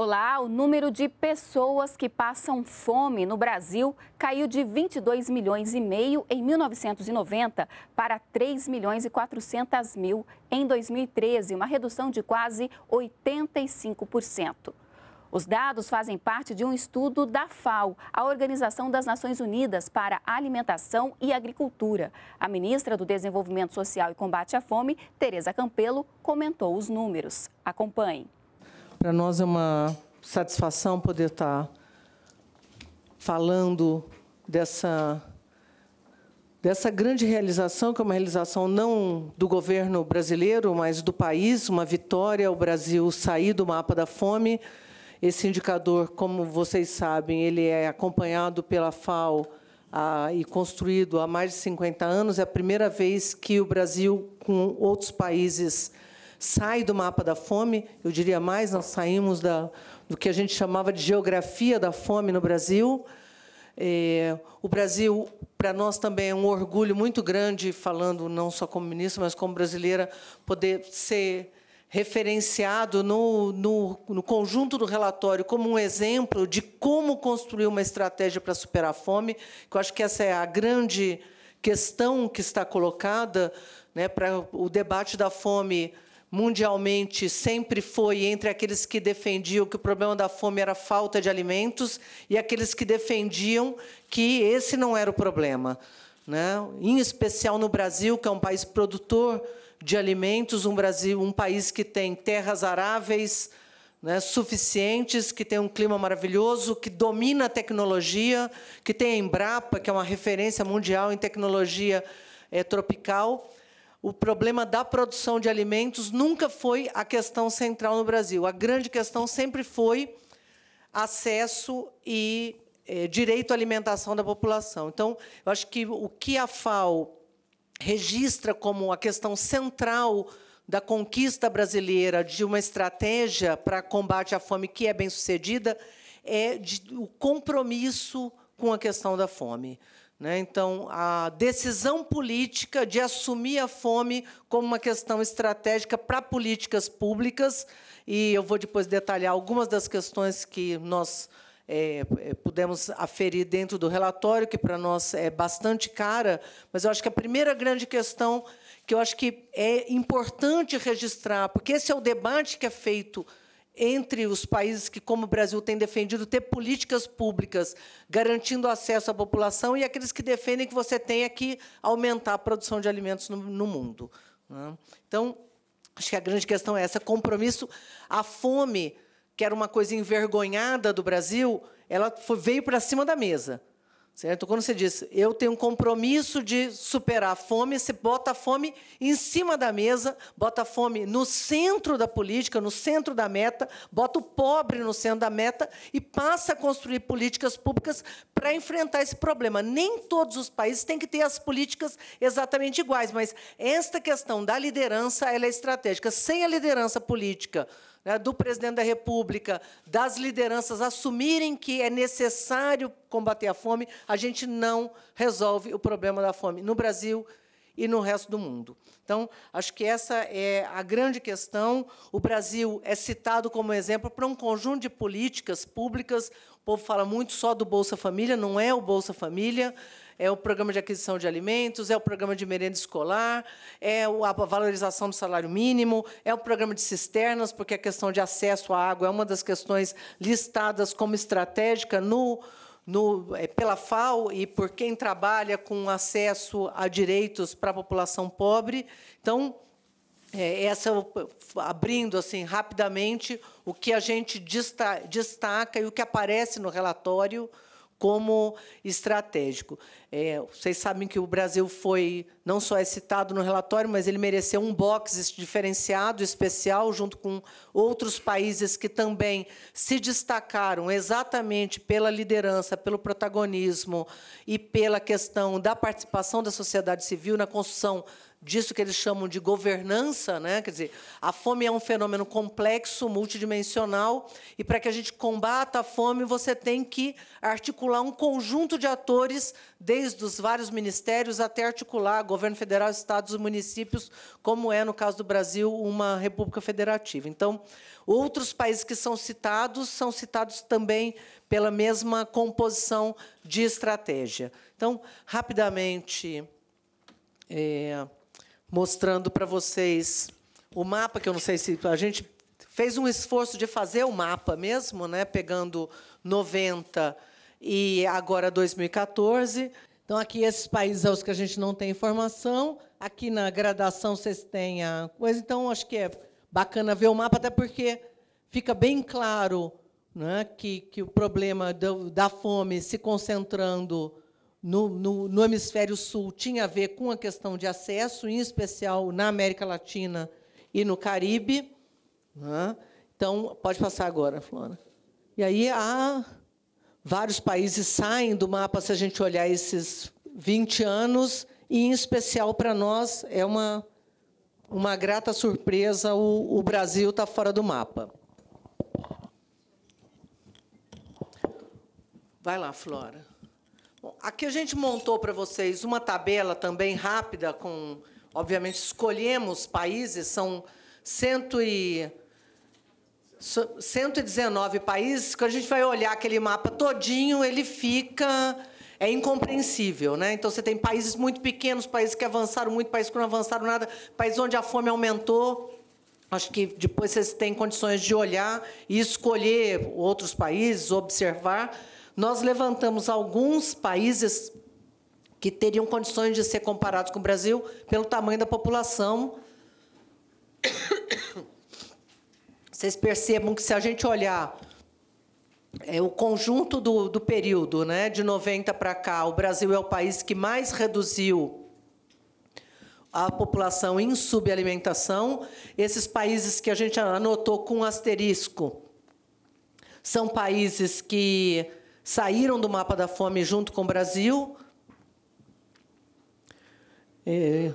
Olá, o número de pessoas que passam fome no Brasil caiu de 22 milhões e meio em 1990 para 3 milhões e 400 mil em 2013, uma redução de quase 85%. Os dados fazem parte de um estudo da FAO, a Organização das Nações Unidas para Alimentação e Agricultura. A ministra do Desenvolvimento Social e Combate à Fome, Tereza Campelo, comentou os números. Acompanhe. Para nós é uma satisfação poder estar tá falando dessa dessa grande realização, que é uma realização não do governo brasileiro, mas do país, uma vitória, o Brasil sair do mapa da fome. Esse indicador, como vocês sabem, ele é acompanhado pela FAO a, e construído há mais de 50 anos. É a primeira vez que o Brasil, com outros países sai do mapa da fome, eu diria mais, nós saímos da, do que a gente chamava de geografia da fome no Brasil. É, o Brasil, para nós também é um orgulho muito grande, falando não só como ministra, mas como brasileira, poder ser referenciado no, no, no, conjunto do relatório como um exemplo de como construir uma estratégia para superar a fome, eu acho que essa é a grande questão que está colocada né, para o debate da fome mundialmente sempre foi entre aqueles que defendiam que o problema da fome era falta de alimentos e aqueles que defendiam que esse não era o problema. Né? Em especial no Brasil, que é um país produtor de alimentos, um, Brasil, um país que tem terras aráveis né, suficientes, que tem um clima maravilhoso, que domina a tecnologia, que tem a Embrapa, que é uma referência mundial em tecnologia é, tropical o problema da produção de alimentos nunca foi a questão central no Brasil. A grande questão sempre foi acesso e é, direito à alimentação da população. Então, eu acho que o que a FAO registra como a questão central da conquista brasileira de uma estratégia para combate à fome que é bem sucedida é de, o compromisso com a questão da fome. Né? Então, a decisão política de assumir a fome como uma questão estratégica para políticas públicas, e eu vou depois detalhar algumas das questões que nós é, pudemos aferir dentro do relatório, que para nós é bastante cara, mas eu acho que a primeira grande questão que eu acho que é importante registrar, porque esse é o debate que é feito entre os países que, como o Brasil tem defendido, ter políticas públicas garantindo acesso à população e aqueles que defendem que você tenha que aumentar a produção de alimentos no, no mundo. Né? Então, acho que a grande questão é essa: compromisso. A fome, que era uma coisa envergonhada do Brasil, ela foi, veio para cima da mesa. Certo? Quando você diz, eu tenho um compromisso de superar a fome, você bota a fome em cima da mesa, bota a fome no centro da política, no centro da meta, bota o pobre no centro da meta e passa a construir políticas públicas para enfrentar esse problema. Nem todos os países têm que ter as políticas exatamente iguais, mas esta questão da liderança ela é estratégica. Sem a liderança política, né, do presidente da República, das lideranças assumirem que é necessário combater a fome, a gente não resolve o problema da fome no Brasil e no resto do mundo. Então, acho que essa é a grande questão. O Brasil é citado como exemplo para um conjunto de políticas públicas. O povo fala muito só do Bolsa Família, não é o Bolsa Família é o programa de aquisição de alimentos, é o programa de merenda escolar, é a valorização do salário mínimo, é o programa de cisternas, porque a questão de acesso à água é uma das questões listadas como estratégica no, no, é, pela FAO e por quem trabalha com acesso a direitos para a população pobre. Então, é, essa é abrindo assim rapidamente o que a gente destaca e o que aparece no relatório como estratégico. É, vocês sabem que o Brasil foi, não só é citado no relatório, mas ele mereceu um box diferenciado, especial, junto com outros países que também se destacaram exatamente pela liderança, pelo protagonismo e pela questão da participação da sociedade civil na construção disso que eles chamam de governança, né? Quer dizer, a fome é um fenômeno complexo, multidimensional, e para que a gente combata a fome, você tem que articular um conjunto de atores, desde os vários ministérios até articular governo federal, estados e municípios, como é no caso do Brasil uma república federativa. Então, outros países que são citados são citados também pela mesma composição de estratégia. Então, rapidamente, é, mostrando para vocês o mapa, que eu não sei se a gente fez um esforço de fazer o mapa mesmo, né? pegando 90 e agora 2014. Então, aqui esses países os que a gente não tem informação, aqui na gradação vocês têm a coisa. Então, acho que é bacana ver o mapa, até porque fica bem claro né, que, que o problema da fome se concentrando no, no, no, hemisfério sul tinha a ver com a questão de acesso, em especial na América Latina e no Caribe. Então, pode passar agora, Flora. E aí há vários países saem do mapa se a gente olhar esses 20 anos, e em especial para nós é uma, uma grata surpresa o, o Brasil está fora do mapa. Vai lá, Flora. Aqui a gente montou para vocês uma tabela também rápida com, obviamente, escolhemos países, são cento e, 119 países, quando a gente vai olhar aquele mapa todinho, ele fica é incompreensível, né? Então você tem países muito pequenos, países que avançaram muito, países que não avançaram nada, países onde a fome aumentou. Acho que depois vocês têm condições de olhar e escolher outros países, observar. Nós levantamos alguns países que teriam condições de ser comparados com o Brasil pelo tamanho da população. Vocês percebam que se a gente olhar é, o conjunto do, do período, né, de 90 para cá, o Brasil é o país que mais reduziu a população em subalimentação. Esses países que a gente anotou com um asterisco são países que saíram do mapa da fome junto com o Brasil. É,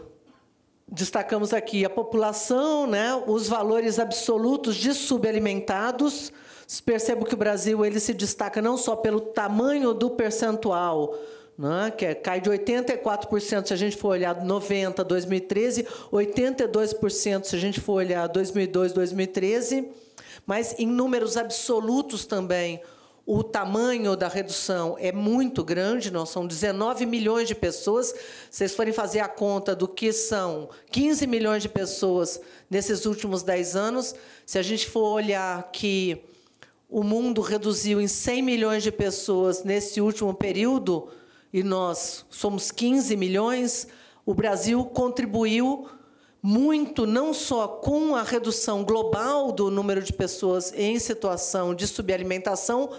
destacamos aqui a população, né, os valores absolutos de subalimentados. Percebo que o Brasil ele se destaca não só pelo tamanho do percentual, né, que é, cai de 84% se a gente for olhar 90, 2013, 82% se a gente for olhar 2002, 2013, mas em números absolutos também o tamanho da redução é muito grande, nós são 19 milhões de pessoas. Se vocês forem fazer a conta do que são 15 milhões de pessoas nesses últimos 10 anos, se a gente for olhar que o mundo reduziu em 100 milhões de pessoas nesse último período, e nós somos 15 milhões, o Brasil contribuiu muito não só com a redução global do número de pessoas em situação de subalimentação,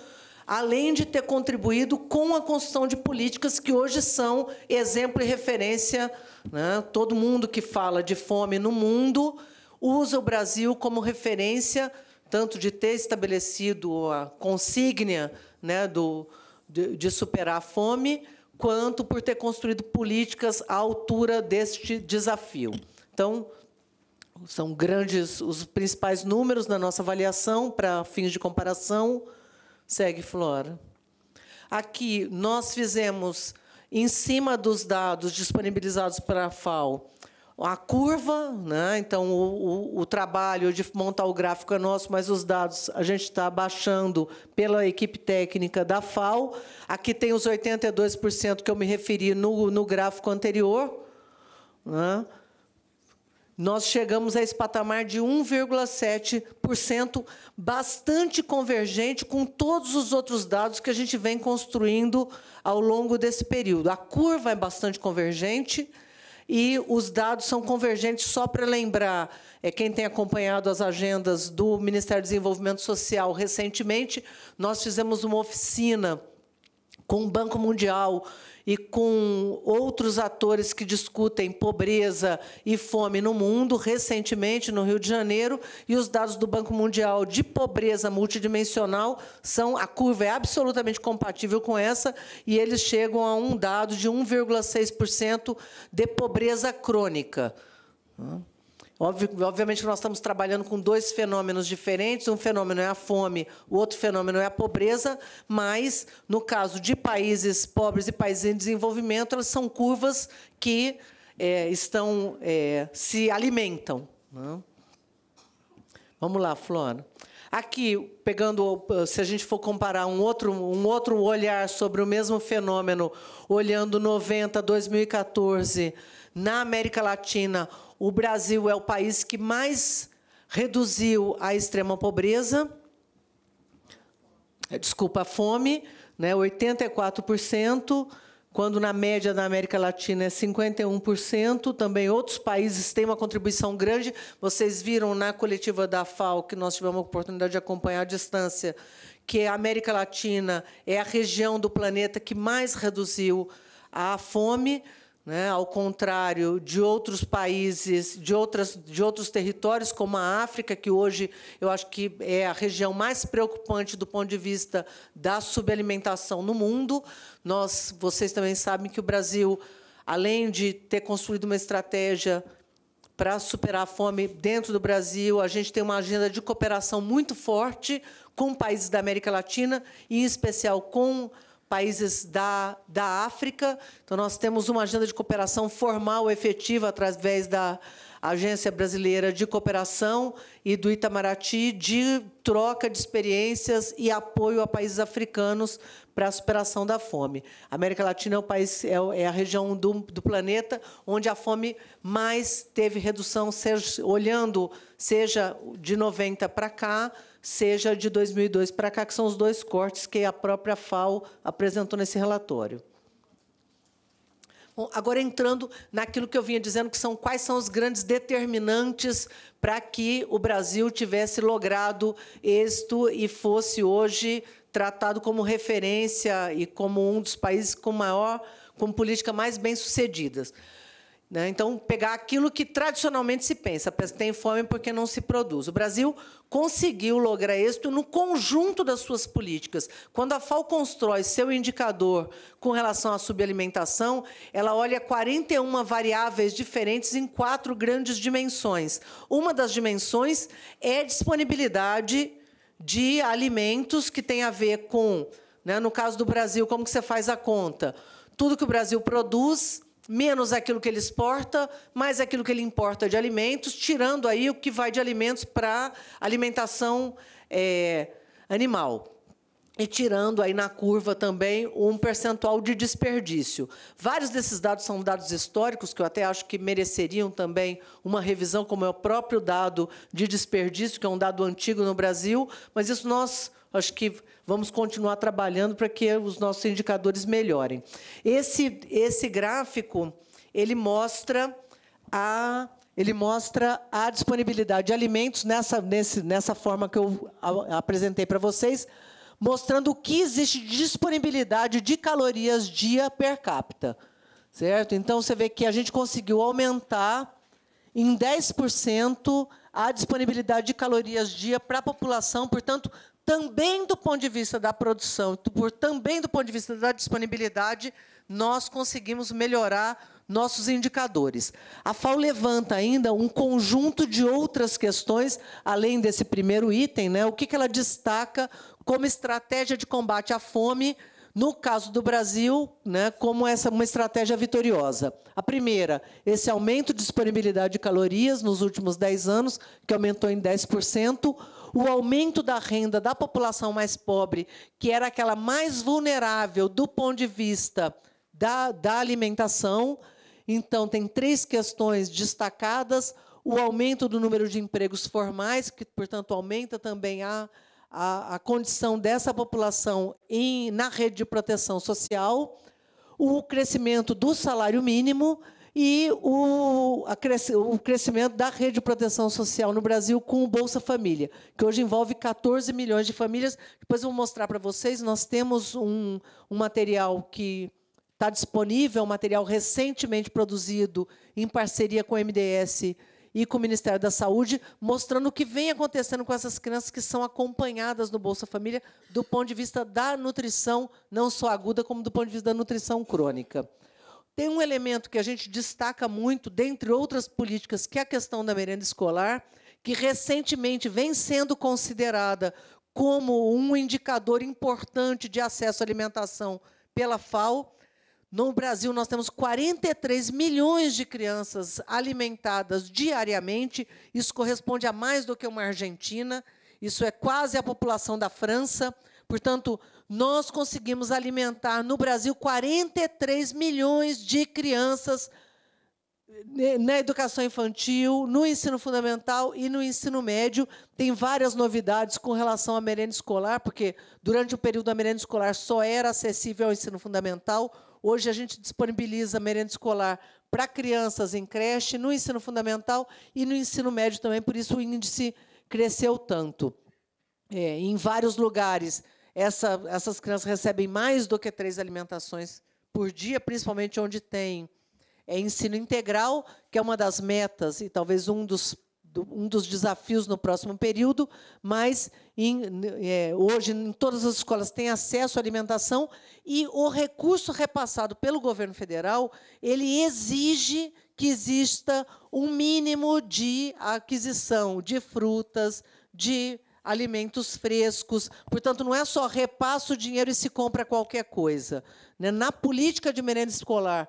além de ter contribuído com a construção de políticas que hoje são exemplo e referência. Né? Todo mundo que fala de fome no mundo usa o Brasil como referência, tanto de ter estabelecido a consígnia né, do, de, de superar a fome, quanto por ter construído políticas à altura deste desafio. Então, são grandes os principais números na nossa avaliação para fins de comparação. Segue, Flora. Aqui nós fizemos em cima dos dados disponibilizados para a FAO a curva, né? então o, o, o, trabalho de montar o gráfico é nosso, mas os dados a gente está baixando pela equipe técnica da FAO. Aqui tem os 82% que eu me referi no, no gráfico anterior. Né? nós chegamos a esse patamar de 1,7%, bastante convergente com todos os outros dados que a gente vem construindo ao longo desse período. A curva é bastante convergente e os dados são convergentes. Só para lembrar, é, quem tem acompanhado as agendas do Ministério do Desenvolvimento Social recentemente, nós fizemos uma oficina com o Banco Mundial e com outros atores que discutem pobreza e fome no mundo, recentemente no Rio de Janeiro, e os dados do Banco Mundial de pobreza multidimensional são a curva é absolutamente compatível com essa e eles chegam a um dado de 1,6% de pobreza crônica obviamente nós estamos trabalhando com dois fenômenos diferentes. Um fenômeno é a fome, o outro fenômeno é a pobreza, mas, no caso de países pobres e países em desenvolvimento, elas são curvas que é, estão é, se alimentam. Né? Vamos lá, Flora. Aqui, pegando, se a gente for comparar um outro, um outro olhar sobre o mesmo fenômeno, olhando 90, 2014, na América Latina, o Brasil é o país que mais reduziu a extrema pobreza, é, desculpa, a fome, né, 84%, quando na média da América Latina é 51%, também outros países têm uma contribuição grande. Vocês viram na coletiva da FAO, que nós tivemos a oportunidade de acompanhar à distância, que a América Latina é a região do planeta que mais reduziu a fome né? ao contrário de outros países, de, outras, de outros territórios, como a África, que hoje eu acho que é a região mais preocupante do ponto de vista da subalimentação no mundo. Nós, vocês também sabem que o Brasil, além de ter construído uma estratégia para superar a fome dentro do Brasil, a gente tem uma agenda de cooperação muito forte com países da América Latina, e em especial com países da, da África. Então, nós temos uma agenda de cooperação formal, efetiva, através da Agência Brasileira de Cooperação e do Itamaraty, de troca de experiências e apoio a países africanos para a superação da fome. A América Latina é, o país, é, é a região do, do planeta onde a fome mais teve redução, seja, olhando, seja de 90 para cá, seja de 2002 para cá, que são os dois cortes que a própria FAO apresentou nesse relatório. Bom, agora entrando naquilo que eu vinha dizendo, que são quais são os grandes determinantes para que o Brasil tivesse logrado êxito e fosse hoje tratado como referência e como um dos países com maior, com política mais bem sucedidas. Né? Então, pegar aquilo que tradicionalmente se pensa, tem fome porque não se produz. O Brasil conseguiu lograr êxito no conjunto das suas políticas. Quando a FAO constrói seu indicador com relação à subalimentação, ela olha 41 variáveis diferentes em quatro grandes dimensões. Uma das dimensões é disponibilidade de alimentos que tem a ver com, né, no caso do Brasil, como que você faz a conta? Tudo que o Brasil produz menos aquilo que ele exporta, mais aquilo que ele importa de alimentos, tirando aí o que vai de alimentos para alimentação é, animal. E tirando aí na curva também um percentual de desperdício. Vários desses dados são dados históricos, que eu até acho que mereceriam também uma revisão, como é o próprio dado de desperdício, que é um dado antigo no Brasil, mas isso nós acho que vamos continuar trabalhando para que os nossos indicadores melhorem. Esse, esse gráfico ele mostra a ele mostra a disponibilidade de alimentos nessa, nesse, nessa forma que eu apresentei para vocês, mostrando o que existe de disponibilidade de calorias dia per capita. Certo? Então você vê que a gente conseguiu aumentar em 10% a disponibilidade de calorias dia para a população, portanto, também do ponto de vista da produção, por, também do ponto de vista da disponibilidade, nós conseguimos melhorar nossos indicadores. A FAO levanta ainda um conjunto de outras questões, além desse primeiro item, né? o que ela destaca como estratégia de combate à fome, no caso do Brasil, né, como essa uma estratégia vitoriosa. A primeira, esse aumento de disponibilidade de calorias nos últimos 10 anos, que aumentou em 10% o aumento da renda da população mais pobre, que era aquela mais vulnerável do ponto de vista da, da alimentação. Então, tem três questões destacadas: o aumento do número de empregos formais, que, portanto, aumenta também a, a, a condição dessa população em, na rede de proteção social, o crescimento do salário mínimo e o, o crescimento da rede de proteção social no Brasil com o Bolsa Família, que hoje envolve 14 milhões de famílias. Depois eu vou mostrar para vocês. Nós temos um, um material que está disponível, um material recentemente produzido em parceria com o MDS e com o Ministério da Saúde, mostrando o que vem acontecendo com essas crianças que são acompanhadas no Bolsa Família do ponto de vista da nutrição, não só aguda, como do ponto de vista da nutrição crônica. Tem um elemento que a gente destaca muito, dentre outras políticas, que é a questão da merenda escolar, que recentemente vem sendo considerada como um indicador importante de acesso à alimentação pela FAO. No Brasil, nós temos 43 milhões de crianças alimentadas diariamente. Isso corresponde a mais do que uma Argentina. Isso é quase a população da França. Portanto, nós conseguimos alimentar no Brasil 43 milhões de crianças né, na educação infantil, no ensino fundamental e no ensino médio. Tem várias novidades com relação à merenda escolar, porque durante o período da merenda escolar só era acessível ao ensino fundamental. Hoje a gente disponibiliza merenda escolar para crianças em creche, no ensino fundamental e no ensino médio também, por isso o índice cresceu tanto. É, em vários lugares essa, essas crianças recebem mais do que três alimentações por dia, principalmente onde tem é, ensino integral, que é uma das metas e talvez um dos, do, um dos desafios no próximo período, mas em, é, hoje em todas as escolas tem acesso à alimentação e o recurso repassado pelo governo federal ele exige que exista um mínimo de aquisição de frutas, de alimentos frescos. Portanto, não é só repassa o dinheiro e se compra qualquer coisa. Né? Na política de merenda escolar,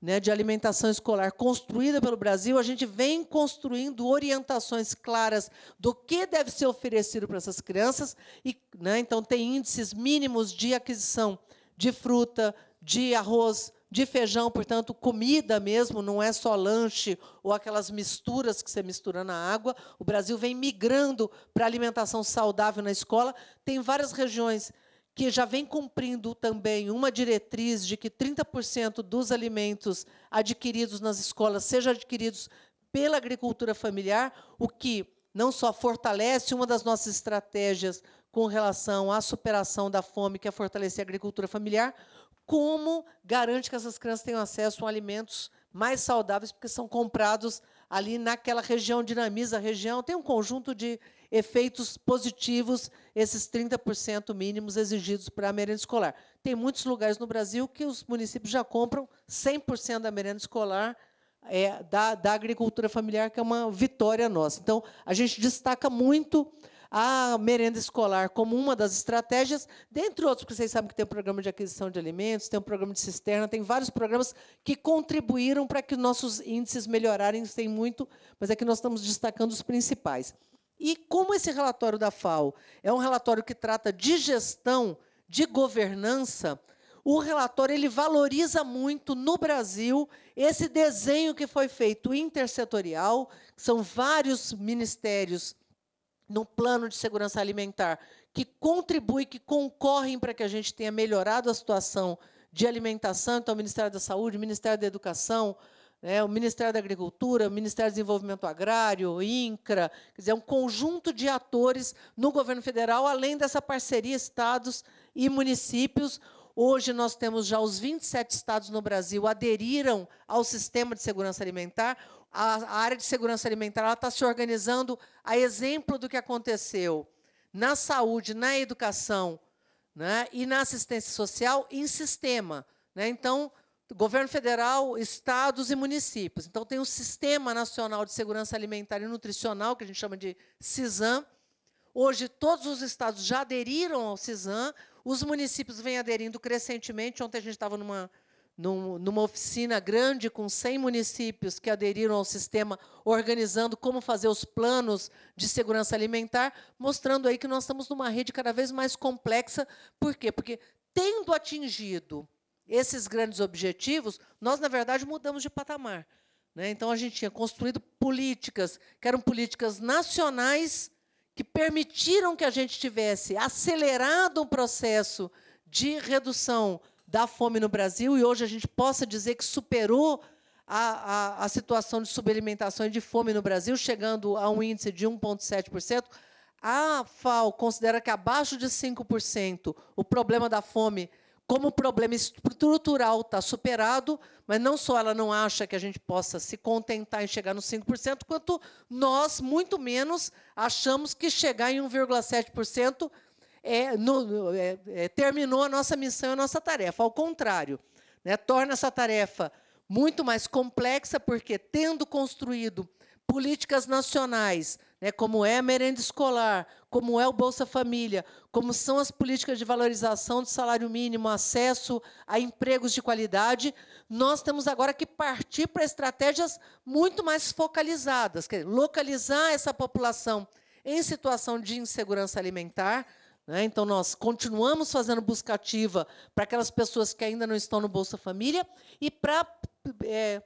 né, de alimentação escolar construída pelo Brasil, a gente vem construindo orientações claras do que deve ser oferecido para essas crianças. E, né, então, tem índices mínimos de aquisição de fruta, de arroz, de feijão, portanto, comida mesmo, não é só lanche ou aquelas misturas que você mistura na água. O Brasil vem migrando para alimentação saudável na escola. Tem várias regiões que já vem cumprindo também uma diretriz de que 30% dos alimentos adquiridos nas escolas sejam adquiridos pela agricultura familiar, o que não só fortalece uma das nossas estratégias com relação à superação da fome, que é fortalecer a agricultura familiar, como garante que essas crianças tenham acesso a alimentos mais saudáveis, porque são comprados ali naquela região, dinamiza a região, tem um conjunto de efeitos positivos, esses 30% mínimos exigidos para a merenda escolar. Tem muitos lugares no Brasil que os municípios já compram 100% da merenda escolar é, da, da agricultura familiar, que é uma vitória nossa. Então, a gente destaca muito a merenda escolar como uma das estratégias, dentre outros, porque vocês sabem que tem um programa de aquisição de alimentos, tem um programa de cisterna, tem vários programas que contribuíram para que nossos índices melhorarem, tem muito, mas é que nós estamos destacando os principais. E como esse relatório da FAO é um relatório que trata de gestão, de governança, o relatório ele valoriza muito no Brasil esse desenho que foi feito intersetorial, são vários ministérios no plano de segurança alimentar, que contribui, que concorrem para que a gente tenha melhorado a situação de alimentação. Então, o Ministério da Saúde, o Ministério da Educação, né, o Ministério da Agricultura, o Ministério do Desenvolvimento Agrário, o INCRA, quer dizer, é um conjunto de atores no governo federal, além dessa parceria estados e municípios. Hoje nós temos já os 27 estados no Brasil aderiram ao sistema de segurança alimentar a, área de segurança alimentar está se organizando a exemplo do que aconteceu na saúde, na educação né, e na assistência social em sistema. Né? Então, governo federal, estados e municípios. Então, tem o Sistema Nacional de Segurança Alimentar e Nutricional, que a gente chama de CISAM. Hoje, todos os estados já aderiram ao CISAM, os municípios vêm aderindo crescentemente. Ontem a gente estava numa num, numa oficina grande com 100 municípios que aderiram ao sistema, organizando como fazer os planos de segurança alimentar, mostrando aí que nós estamos numa rede cada vez mais complexa. Por quê? Porque, tendo atingido esses grandes objetivos, nós, na verdade, mudamos de patamar. Né? Então, a gente tinha construído políticas, que eram políticas nacionais, que permitiram que a gente tivesse acelerado um processo de redução da fome no Brasil e hoje a gente possa dizer que superou a, a, a situação de subalimentação e de fome no Brasil, chegando a um índice de 1,7%. A FAO considera que abaixo de 5% o problema da fome, como problema estrutural, está superado, mas não só ela não acha que a gente possa se contentar em chegar nos 5%, quanto nós, muito menos, achamos que chegar em 1,7% é, no, é, é, terminou a nossa missão, a nossa tarefa. Ao contrário, né, torna essa tarefa muito mais complexa, porque tendo construído políticas nacionais, né, como é a merenda escolar, como é o Bolsa Família, como são as políticas de valorização do salário mínimo, acesso a empregos de qualidade, nós temos agora que partir para estratégias muito mais focalizadas, quer dizer, localizar essa população em situação de insegurança alimentar, né? Então, nós continuamos fazendo busca ativa para aquelas pessoas que ainda não estão no Bolsa Família e para é,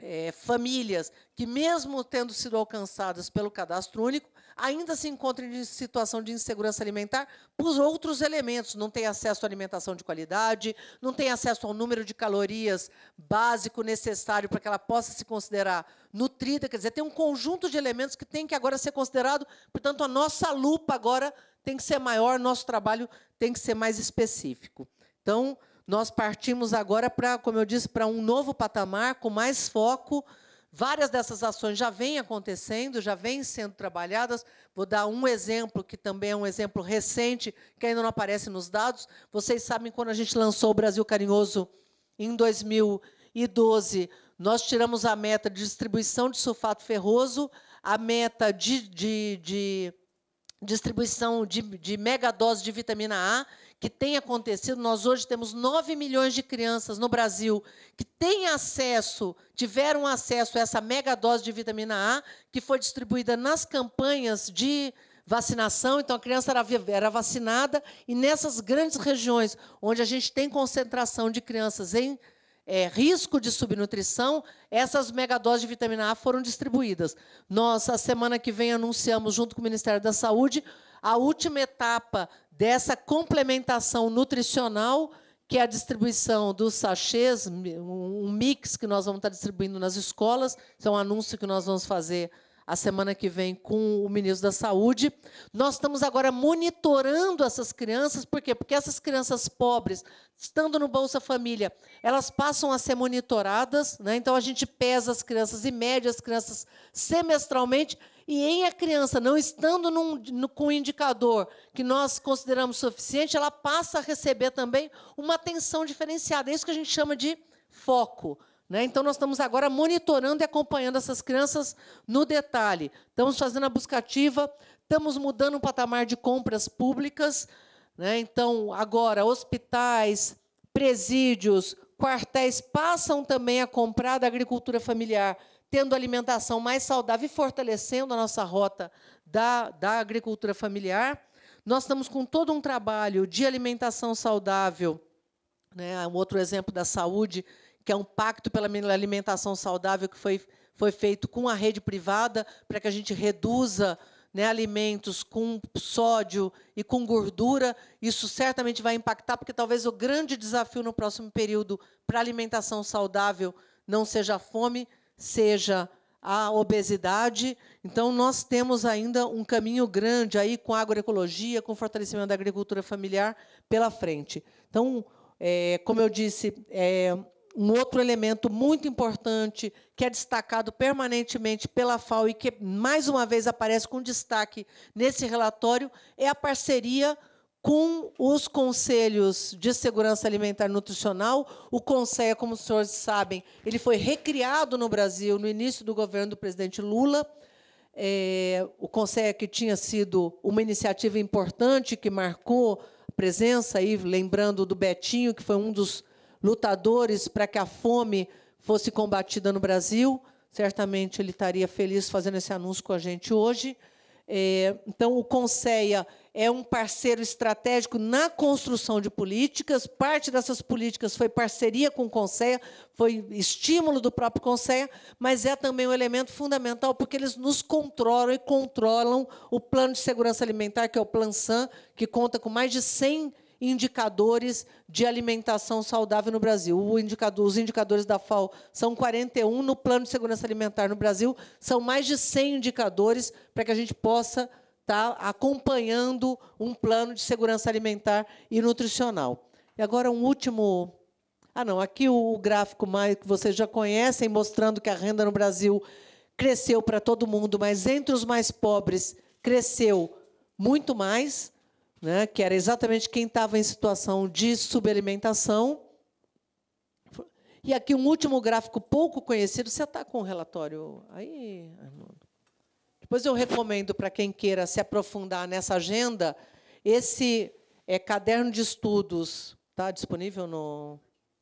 é, famílias que, mesmo tendo sido alcançadas pelo cadastro único, ainda se encontra em situação de insegurança alimentar por outros elementos. Não tem acesso à alimentação de qualidade, não tem acesso ao número de calorias básico necessário para que ela possa se considerar nutrida. Quer dizer, tem um conjunto de elementos que tem que agora ser considerado. Portanto, a nossa lupa agora tem que ser maior, nosso trabalho tem que ser mais específico. Então, nós partimos agora para, como eu disse, para um novo patamar com mais foco Várias dessas ações já vêm acontecendo, já vêm sendo trabalhadas. Vou dar um exemplo, que também é um exemplo recente, que ainda não aparece nos dados. Vocês sabem, quando a gente lançou o Brasil Carinhoso em 2012, nós tiramos a meta de distribuição de sulfato ferroso, a meta de, de, de distribuição de, de megadose de vitamina A que tem acontecido. Nós hoje temos 9 milhões de crianças no Brasil que têm acesso, tiveram acesso a essa mega dose de vitamina A, que foi distribuída nas campanhas de vacinação, então a criança era, era vacinada, e nessas grandes regiões onde a gente tem concentração de crianças em é, risco de subnutrição, essas megadoses de vitamina A foram distribuídas. Nós, a semana que vem, anunciamos, junto com o Ministério da Saúde, a última etapa dessa complementação nutricional, que é a distribuição dos sachês, um mix que nós vamos estar distribuindo nas escolas, isso é um anúncio que nós vamos fazer a semana que vem com o ministro da Saúde. Nós estamos agora monitorando essas crianças, por quê? Porque essas crianças pobres, estando no Bolsa Família, elas passam a ser monitoradas, né? então a gente pesa as crianças e mede as crianças semestralmente e em a criança não estando num, no, com um indicador que nós consideramos suficiente, ela passa a receber também uma atenção diferenciada. É isso que a gente chama de foco. Né? Então, nós estamos agora monitorando e acompanhando essas crianças no detalhe. Estamos fazendo a buscativa, estamos mudando o patamar de compras públicas. Né? Então, agora, hospitais, presídios, quartéis passam também a comprar da agricultura familiar tendo alimentação mais saudável e fortalecendo a nossa rota da, da agricultura familiar. Nós estamos com todo um trabalho de alimentação saudável, né? um outro exemplo da saúde, que é um pacto pela alimentação saudável que foi, foi feito com a rede privada para que a gente reduza né, alimentos com sódio e com gordura, isso certamente vai impactar, porque talvez o grande desafio no próximo período para alimentação saudável não seja a fome, seja a obesidade. Então, nós temos ainda um caminho grande aí com a agroecologia, com o fortalecimento da agricultura familiar pela frente. Então, é, como eu disse, é, um outro elemento muito importante que é destacado permanentemente pela FAO e que mais uma vez aparece com destaque nesse relatório é a parceria com os conselhos de segurança alimentar e nutricional, o CONSEA, como os senhores sabem, ele foi recriado no Brasil no início do governo do presidente Lula. É, o CONSEA que tinha sido uma iniciativa importante que marcou a presença, aí, lembrando do Betinho, que foi um dos lutadores para que a fome fosse combatida no Brasil. Certamente ele estaria feliz fazendo esse anúncio com a gente hoje. É, então, o CONSEA é um parceiro estratégico na construção de políticas. Parte dessas políticas foi parceria com o Conselho, foi estímulo do próprio Conselho, mas é também um elemento fundamental porque eles nos controlam e controlam o Plano de Segurança Alimentar, que é o Plan SAN, que conta com mais de 100 indicadores de alimentação saudável no Brasil. Indicador, os indicadores da FAO são 41, no Plano de Segurança Alimentar no Brasil são mais de 100 indicadores para que a gente possa tá acompanhando um plano de segurança alimentar e nutricional. E agora um último. Ah, não, aqui o gráfico mais que vocês já conhecem, mostrando que a renda no Brasil cresceu para todo mundo, mas entre os mais pobres cresceu muito mais, né, que era exatamente quem estava em situação de subalimentação. E aqui um último gráfico pouco conhecido. Você está com o relatório aí, Armando? Depois eu recomendo para quem queira se aprofundar nessa agenda, esse é, caderno de estudos está disponível no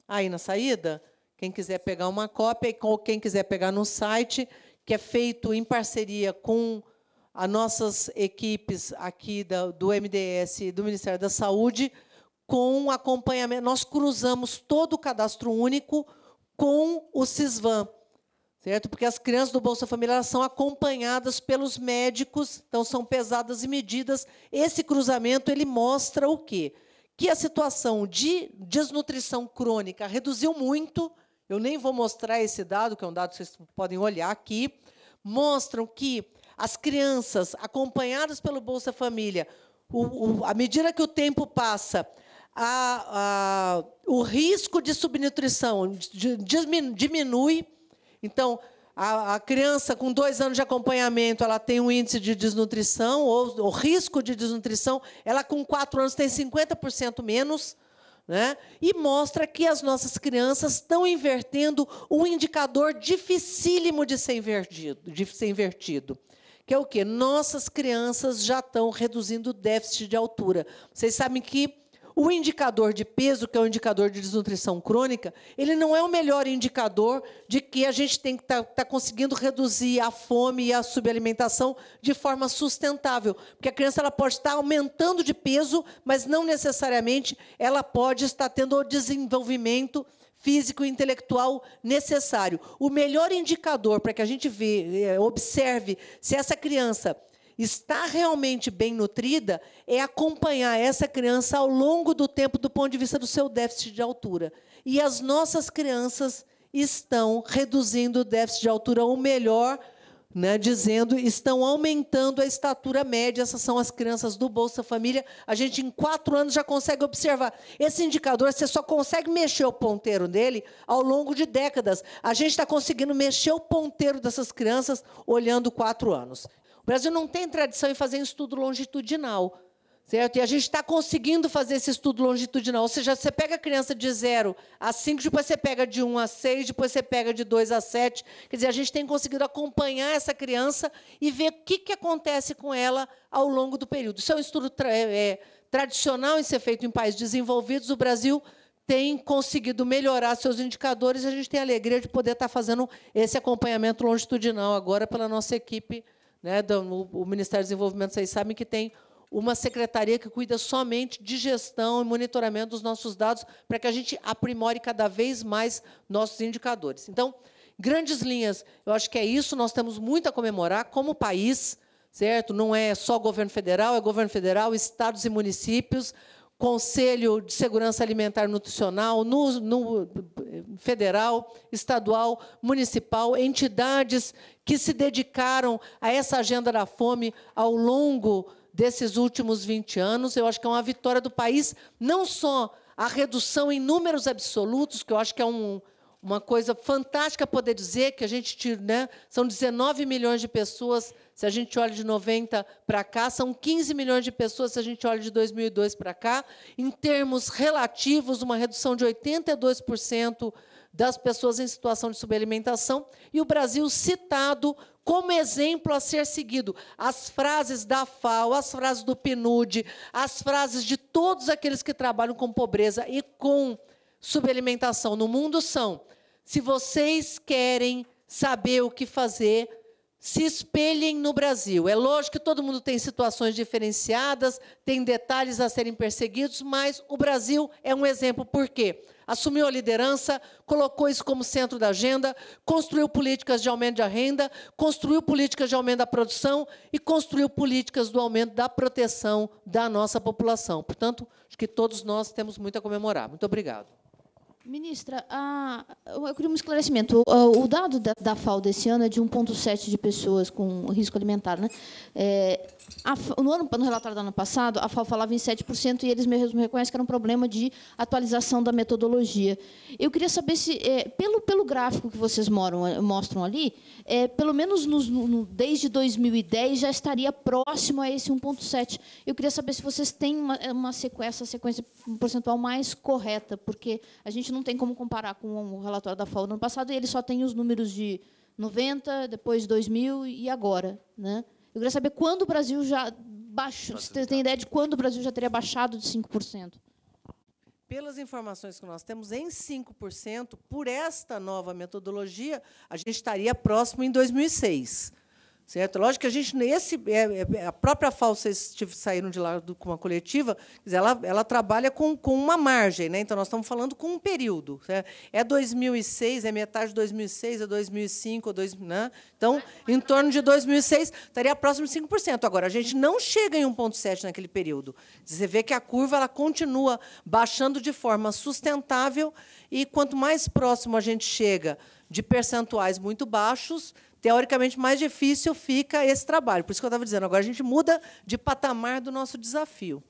aí na saída. Quem quiser pegar uma cópia e quem quiser pegar no site, que é feito em parceria com as nossas equipes aqui da, do MDS e do Ministério da Saúde, com acompanhamento. Nós cruzamos todo o cadastro único com o CISVAN certo? Porque as crianças do Bolsa Família são acompanhadas pelos médicos, então são pesadas e medidas. Esse cruzamento ele mostra o quê? Que a situação de desnutrição crônica reduziu muito. Eu nem vou mostrar esse dado, que é um dado que vocês podem olhar aqui. Mostram que as crianças acompanhadas pelo Bolsa Família, o, o, à medida que o tempo passa, a, a, o risco de subnutrição diminui então, a, a, criança com dois anos de acompanhamento, ela tem um índice de desnutrição, ou, ou risco de desnutrição, ela com quatro anos tem 50% menos, né? e mostra que as nossas crianças estão invertendo um indicador dificílimo de ser invertido, de ser invertido que é o quê? Nossas crianças já estão reduzindo o déficit de altura. Vocês sabem que o indicador de peso, que é o indicador de desnutrição crônica, ele não é o melhor indicador de que a gente tem que estar tá, tá conseguindo reduzir a fome e a subalimentação de forma sustentável, porque a criança ela pode estar aumentando de peso, mas não necessariamente ela pode estar tendo o desenvolvimento físico e intelectual necessário. O melhor indicador para que a gente vê, eh, observe se essa criança está realmente bem nutrida é acompanhar essa criança ao longo do tempo do ponto de vista do seu déficit de altura. E as nossas crianças estão reduzindo o déficit de altura, ou melhor, né, dizendo estão aumentando a estatura média. Essas são as crianças do Bolsa Família. A gente, em quatro anos, já consegue observar. Esse indicador, você só consegue mexer o ponteiro dele ao longo de décadas. A gente está conseguindo mexer o ponteiro dessas crianças olhando quatro anos. O Brasil não tem tradição em fazer estudo longitudinal. Certo? E a gente está conseguindo fazer esse estudo longitudinal. Ou seja, você pega a criança de 0 a 5, depois você pega de 1 um a 6, depois você pega de 2 a 7. Quer dizer, a gente tem conseguido acompanhar essa criança e ver o que, que acontece com ela ao longo do período. Isso é um estudo tra é, é tradicional em ser feito em países desenvolvidos. O Brasil tem conseguido melhorar seus indicadores e a gente tem a alegria de poder estar tá fazendo esse acompanhamento longitudinal agora pela nossa equipe né, do, o Ministério do Desenvolvimento, vocês sabem que tem uma secretaria que cuida somente de gestão e monitoramento dos nossos dados, para que a gente aprimore cada vez mais nossos indicadores. Então, grandes linhas, eu acho que é isso, nós temos muito a comemorar como país, certo? Não é só governo federal, é governo federal, estados e municípios, Conselho de Segurança Alimentar e Nutricional, no, no, federal, estadual, municipal, entidades que se dedicaram a essa agenda da fome ao longo desses últimos 20 anos. Eu acho que é uma vitória do país, não só a redução em números absolutos, que eu acho que é um, uma coisa fantástica poder dizer que a gente tira, né, são 19 milhões de pessoas, se a gente olha de 90 para cá, são 15 milhões de pessoas se a gente olha de 2002 para cá, em termos relativos, uma redução de 82% das pessoas em situação de subalimentação, e o Brasil citado como exemplo a ser seguido. As frases da FAO, as frases do PNUD, as frases de todos aqueles que trabalham com pobreza e com subalimentação no mundo são se vocês querem saber o que fazer, se espelhem no Brasil. É lógico que todo mundo tem situações diferenciadas, tem detalhes a serem perseguidos, mas o Brasil é um exemplo. Por quê? Assumiu a liderança, colocou isso como centro da agenda, construiu políticas de aumento da renda, construiu políticas de aumento da produção e construiu políticas do aumento da proteção da nossa população. Portanto, acho que todos nós temos muito a comemorar. Muito obrigado. Ministra, eu queria um esclarecimento. O, o dado da, da FAO desse ano é de 1,7 de pessoas com risco alimentar. Né? É, a, no, ano, no relatório do ano passado, a FAO falava em 7% e eles mesmos reconhecem que era um problema de atualização da metodologia. Eu queria saber se, é, pelo, pelo gráfico que vocês moram, eh, mostram ali, é, pelo menos nos, no, desde 2010 já estaria próximo a esse 1,7. Eu queria saber se vocês têm uma, uma sequência, sequência percentual mais correta, porque a gente não tem como comparar com o relatório da FAO do ano passado e ele só tem os números de 90, depois 2000 e agora. Né? Eu queria saber quando o Brasil já baixou. Tá você tem ideia de quando o Brasil já teria baixado de 5%? Pelas informações que nós temos, em 5%, por esta nova metodologia, a gente estaria próximo em 2006. Certo? Lógico que a gente, nesse, é, é, a própria falsa vocês saíram de lá com uma coletiva, ela, ela trabalha com, com uma margem, né? então nós estamos falando com um período. Certo? É 2006, é metade de 2006, é 2005, ou 2000, né? então, em torno de 2006, estaria próximo de 5%. Agora, a gente não chega em 1,7% naquele período. Você vê que a curva ela continua baixando de forma sustentável, e quanto mais próximo a gente chega de percentuais muito baixos, teoricamente mais difícil fica esse trabalho. Por isso que eu estava dizendo, agora a gente muda de patamar do nosso desafio.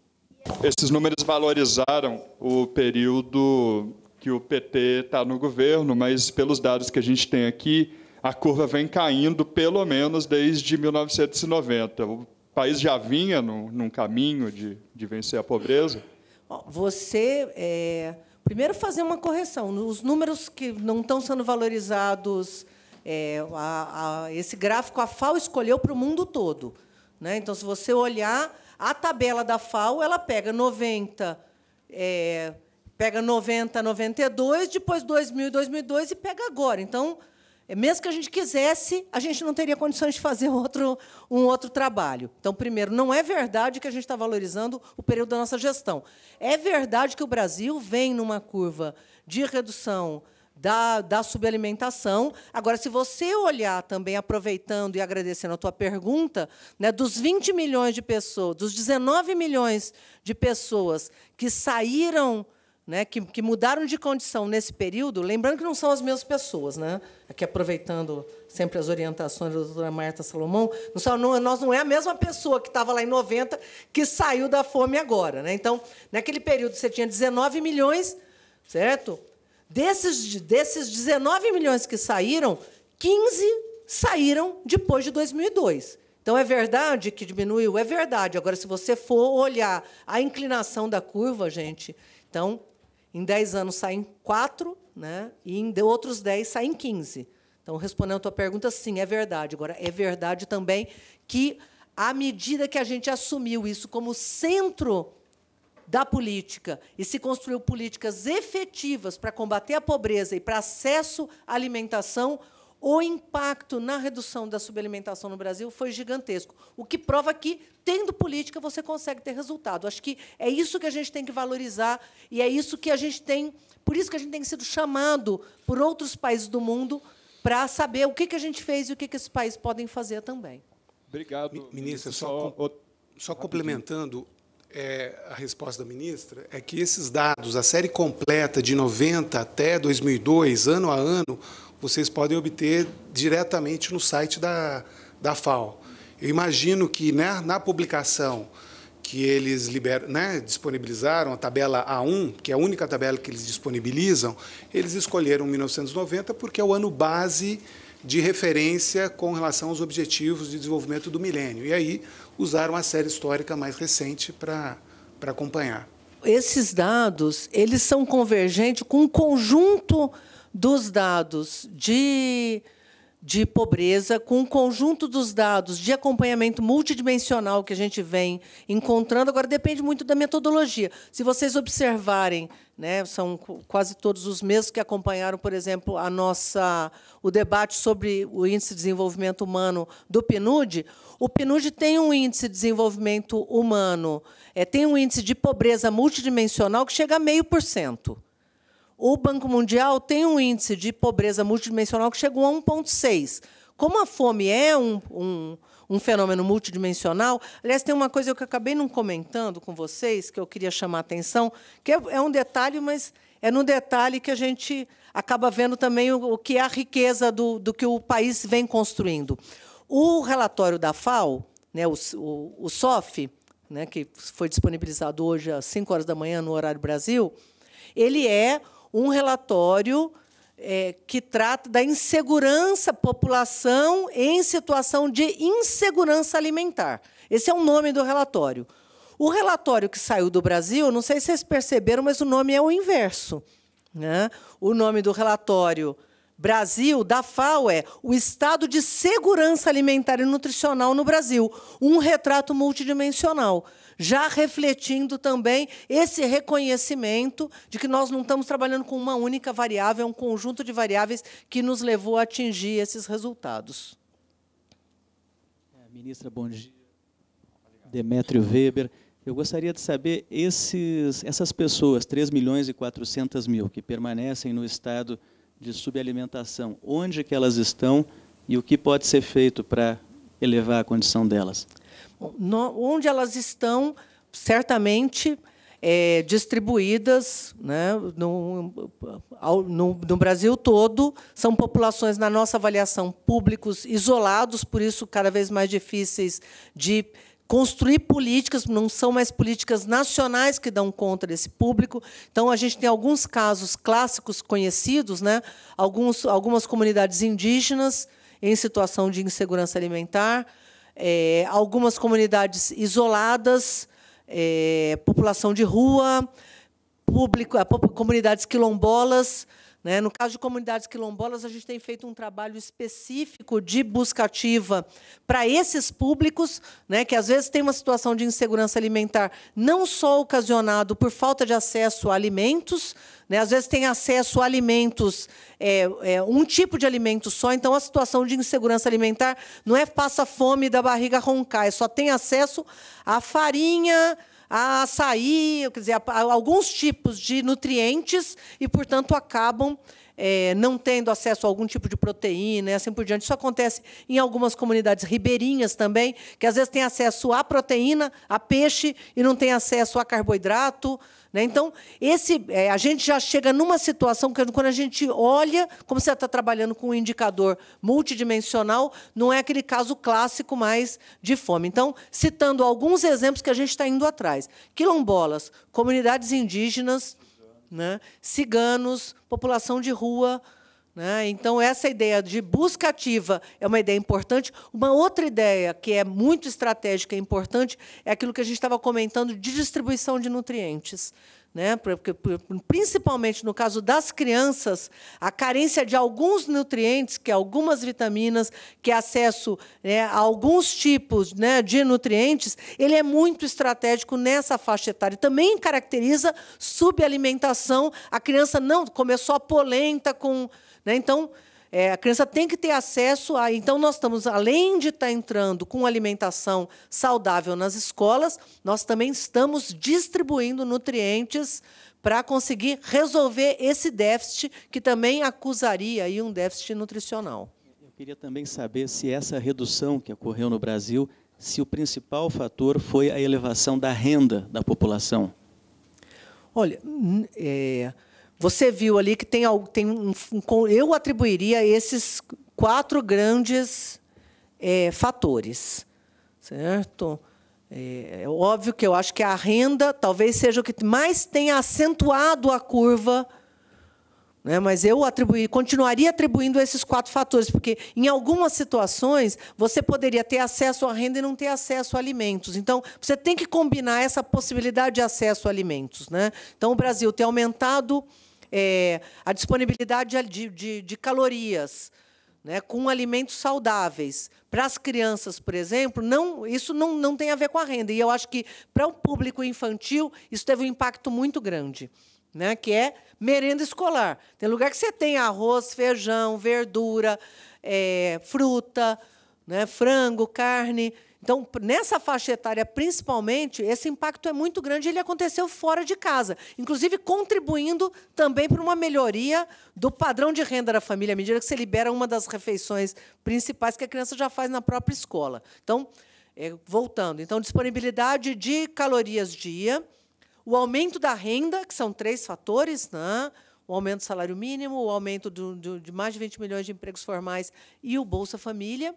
Esses números valorizaram o período que o PT está no governo, mas pelos dados que a gente tem aqui, a curva vem caindo pelo menos desde 1990. O país já vinha no, num caminho de, de vencer a pobreza? Você. É... Primeiro, fazer uma correção. Os números que não estão sendo valorizados é, a, a, esse gráfico a FAO escolheu para o mundo todo. Né? Então, se você olhar a tabela da FAO, ela pega 90, é, pega 90, 92, depois 2000, 2002 e pega agora. Então, é, mesmo que a gente quisesse, a gente não teria condições de fazer outro, um outro trabalho. Então, primeiro, não é verdade que a gente está valorizando o período da nossa gestão. É verdade que o Brasil vem numa curva de redução da, da subalimentação. Agora, se você olhar também, aproveitando e agradecendo a tua pergunta, né, dos 20 milhões de pessoas, dos 19 milhões de pessoas que saíram, né, que, que mudaram de condição nesse período, lembrando que não são as mesmas pessoas, né? aqui aproveitando sempre as orientações da doutora Marta Salomão, não, nós não é a mesma pessoa que estava lá em 90 que saiu da fome agora. Né? Então, naquele período, você tinha 19 milhões, certo? Desses, desses 19 milhões que saíram, 15 saíram depois de 2002. Então, é verdade que diminuiu? É verdade. Agora, se você for olhar a inclinação da curva, gente, então, em 10 anos saem 4, né? e em outros 10 saem 15. Então, respondendo a tua pergunta, sim, é verdade. Agora, é verdade também que, à medida que a gente assumiu isso como centro da política e se construiu políticas efetivas para combater a pobreza e para acesso à alimentação, o impacto na redução da subalimentação no Brasil foi gigantesco. O que prova que, tendo política, você consegue ter resultado. Acho que é isso que a gente tem que valorizar e é isso que a gente tem. Por isso que a gente tem sido chamado por outros países do mundo para saber o que, que a gente fez e o que, que esses países podem fazer também. Obrigado, ministra. Só, só complementando é, a resposta da ministra é que esses dados, a série completa de 90 até 2002, ano a ano, vocês podem obter diretamente no site da, da FAO. Eu imagino que né, na publicação que eles liberam, né, disponibilizaram, a tabela A1, que é a única tabela que eles disponibilizam, eles escolheram 1990 porque é o ano base de referência com relação aos objetivos de desenvolvimento do milênio. E aí usaram a série histórica mais recente para acompanhar. Esses dados, eles são convergentes com o um conjunto dos dados de de pobreza, com o um conjunto dos dados de acompanhamento multidimensional que a gente vem encontrando. Agora, depende muito da metodologia. Se vocês observarem, né, são quase todos os mesmos que acompanharam, por exemplo, a nossa, o debate sobre o Índice de Desenvolvimento Humano do PNUD. O PNUD tem um Índice de Desenvolvimento Humano, é, tem um índice de pobreza multidimensional que chega a meio por cento. O Banco Mundial tem um índice de pobreza multidimensional que chegou a 1,6. Como a fome é um, um, um, fenômeno multidimensional, aliás, tem uma coisa que eu acabei não comentando com vocês, que eu queria chamar a atenção, que é, é um detalhe, mas é no detalhe que a gente acaba vendo também o, o que é a riqueza do, do que o país vem construindo. O relatório da FAO, né, o, o, o SOF, né, que foi disponibilizado hoje às 5 horas da manhã no horário Brasil, ele é um relatório é, que trata da insegurança, população em situação de insegurança alimentar. Esse é o nome do relatório. O relatório que saiu do Brasil, não sei se vocês perceberam, mas o nome é o inverso. Né? O nome do relatório Brasil, da FAO, é o estado de segurança alimentar e nutricional no Brasil, um retrato multidimensional já refletindo também esse reconhecimento de que nós não estamos trabalhando com uma única variável, é um conjunto de variáveis que nos levou a atingir esses resultados. É, ministra, bom dia. Demétrio Weber. Eu gostaria de saber, esses, essas pessoas, 3 milhões e 400 mil, que permanecem no estado de subalimentação, onde que elas estão e o que pode ser feito para elevar a condição delas? no, onde elas estão certamente é, distribuídas né, no, ao, no, no, Brasil todo. São populações, na nossa avaliação, públicos isolados, por isso cada vez mais difíceis de construir políticas, não são mais políticas nacionais que dão conta desse público. Então, a gente tem alguns casos clássicos conhecidos, né, alguns, algumas comunidades indígenas em situação de insegurança alimentar, é, algumas comunidades isoladas, é, população de rua, público, é, comunidades quilombolas, né? No caso de comunidades quilombolas, a gente tem feito um trabalho específico de busca ativa para esses públicos, né, que às vezes tem uma situação de insegurança alimentar, não só ocasionado por falta de acesso a alimentos, né? às vezes tem acesso a alimentos, é, é, um tipo de alimento só, então a situação de insegurança alimentar não é passa fome da barriga roncar, é só tem acesso a farinha, a açaí, quer dizer, a, a alguns tipos de nutrientes e, portanto, acabam é, não tendo acesso a algum tipo de proteína e assim por diante. Isso acontece em algumas comunidades ribeirinhas também, que às vezes têm acesso à proteína, a peixe, e não têm acesso a carboidrato, né? Então, esse, é, a gente já chega numa situação que, quando a gente olha, como você está trabalhando com um indicador multidimensional, não é aquele caso clássico mais de fome. Então, citando alguns exemplos que a gente está indo atrás: quilombolas, comunidades indígenas, né? ciganos, população de rua. Né? Então, essa ideia de busca ativa é uma ideia importante. Uma outra ideia que é muito estratégica e importante é aquilo que a gente estava comentando de distribuição de nutrientes. Né? Porque, principalmente no caso das crianças, a carência de alguns nutrientes, que é algumas vitaminas, que é acesso né, a alguns tipos né, de nutrientes, ele é muito estratégico nessa faixa etária. E também caracteriza subalimentação. A criança não começou a polenta com né? Então, é, a criança tem que ter acesso a. Então, nós estamos, além de estar entrando com alimentação saudável nas escolas, nós também estamos distribuindo nutrientes para conseguir resolver esse déficit, que também acusaria aí um déficit nutricional. Eu queria também saber se essa redução que ocorreu no Brasil, se o principal fator foi a elevação da renda da população. Olha, é, você viu ali que tem, tem um, um eu atribuiria esses quatro grandes é, fatores, certo? É, é, óbvio que eu acho que a renda talvez seja o que mais tenha acentuado a curva, né? mas eu atribuí, continuaria atribuindo esses quatro fatores, porque em algumas situações você poderia ter acesso à renda e não ter acesso a alimentos. Então, você tem que combinar essa possibilidade de acesso a alimentos. Né? Então, o Brasil tem aumentado é, a disponibilidade de, de, de calorias, né, com alimentos saudáveis. Para as crianças, por exemplo, não, isso não, não tem a ver com a renda. E eu acho que, para o público infantil, isso teve um impacto muito grande, né, que é merenda escolar. Tem lugar que você tem arroz, feijão, verdura, é, fruta, né, frango, carne. Então, nessa faixa etária, principalmente, esse impacto é muito grande. Ele aconteceu fora de casa, inclusive contribuindo também para uma melhoria do padrão de renda da família, à medida que você libera uma das refeições principais que a criança já faz na própria escola. Então, é, voltando, então disponibilidade de calorias dia, o aumento da renda, que são três fatores, né? o aumento do salário mínimo, o aumento do, do, de mais de 20 milhões de empregos formais e o Bolsa Família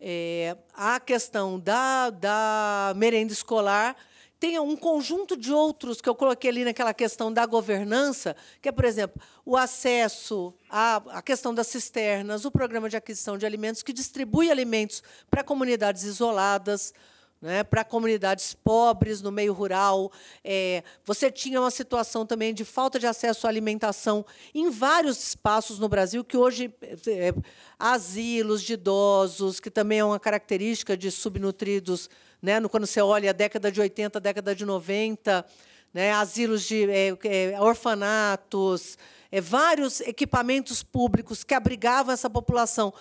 é, a questão da, da merenda escolar, tem um conjunto de outros que eu coloquei ali naquela questão da governança, que é, por exemplo, o acesso à, questão das cisternas, o programa de aquisição de alimentos que distribui alimentos para comunidades isoladas, né, para comunidades pobres no meio rural. É, você tinha uma situação também de falta de acesso à alimentação em vários espaços no Brasil, que hoje é, é asilos de idosos, que também é uma característica de subnutridos, né, quando você olha a década de 80, década de 90, né, asilos de é, é orfanatos, é, vários equipamentos públicos que abrigavam essa população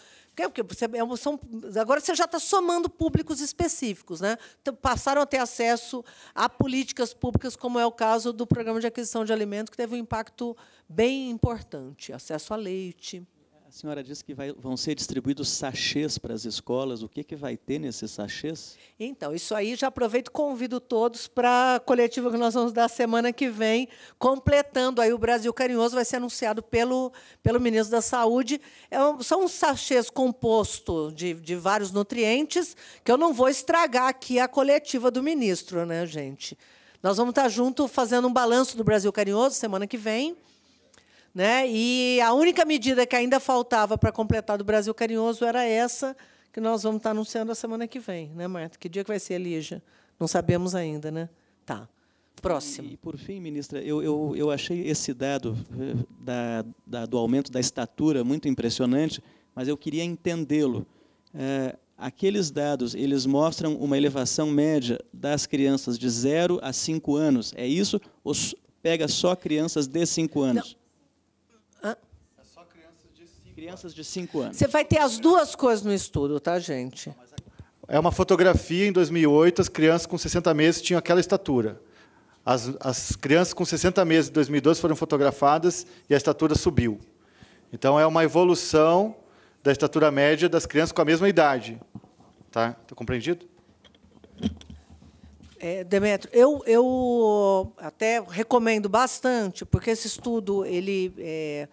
porque você, é são, agora você já está somando públicos específicos. Né? passaram a ter acesso a políticas públicas, como é o caso do programa de aquisição de alimentos, que teve um impacto bem importante acesso a leite. A senhora disse que vai, vão ser distribuídos sachês para as escolas. O que, que vai ter nesses sachês? Então, isso aí já aproveito e convido todos para a coletiva que nós vamos dar semana que vem, completando aí o Brasil Carinhoso, vai ser anunciado pelo, pelo ministro da Saúde. É um, são sachês compostos de, de vários nutrientes, que eu não vou estragar aqui a coletiva do ministro, né, gente? Nós vamos estar junto fazendo um balanço do Brasil Carinhoso semana que vem. Né? E a única medida que ainda faltava para completar do Brasil Carinhoso era essa que nós vamos estar anunciando a semana que vem, né, Marta? Que dia que vai ser, Elija? Não sabemos ainda, né? Tá. Próximo. E, e por fim, ministra, eu, eu, eu achei esse dado eh, da, da, do aumento da estatura muito impressionante, mas eu queria entendê-lo. É, aqueles dados, eles mostram uma elevação média das crianças de 0 a 5 anos. É isso? Ou pega só crianças de 5 anos? Não. Crianças de 5 anos. Você vai ter as duas coisas no estudo, tá, gente? É uma fotografia em 2008, as crianças com 60 meses tinham aquela estatura. As, as crianças com 60 meses de 2012 foram fotografadas e a estatura subiu. Então é uma evolução da estatura média das crianças com a mesma idade. Tá? Tá compreendido? É, Demetrio, eu, eu até recomendo bastante, porque esse estudo ele é,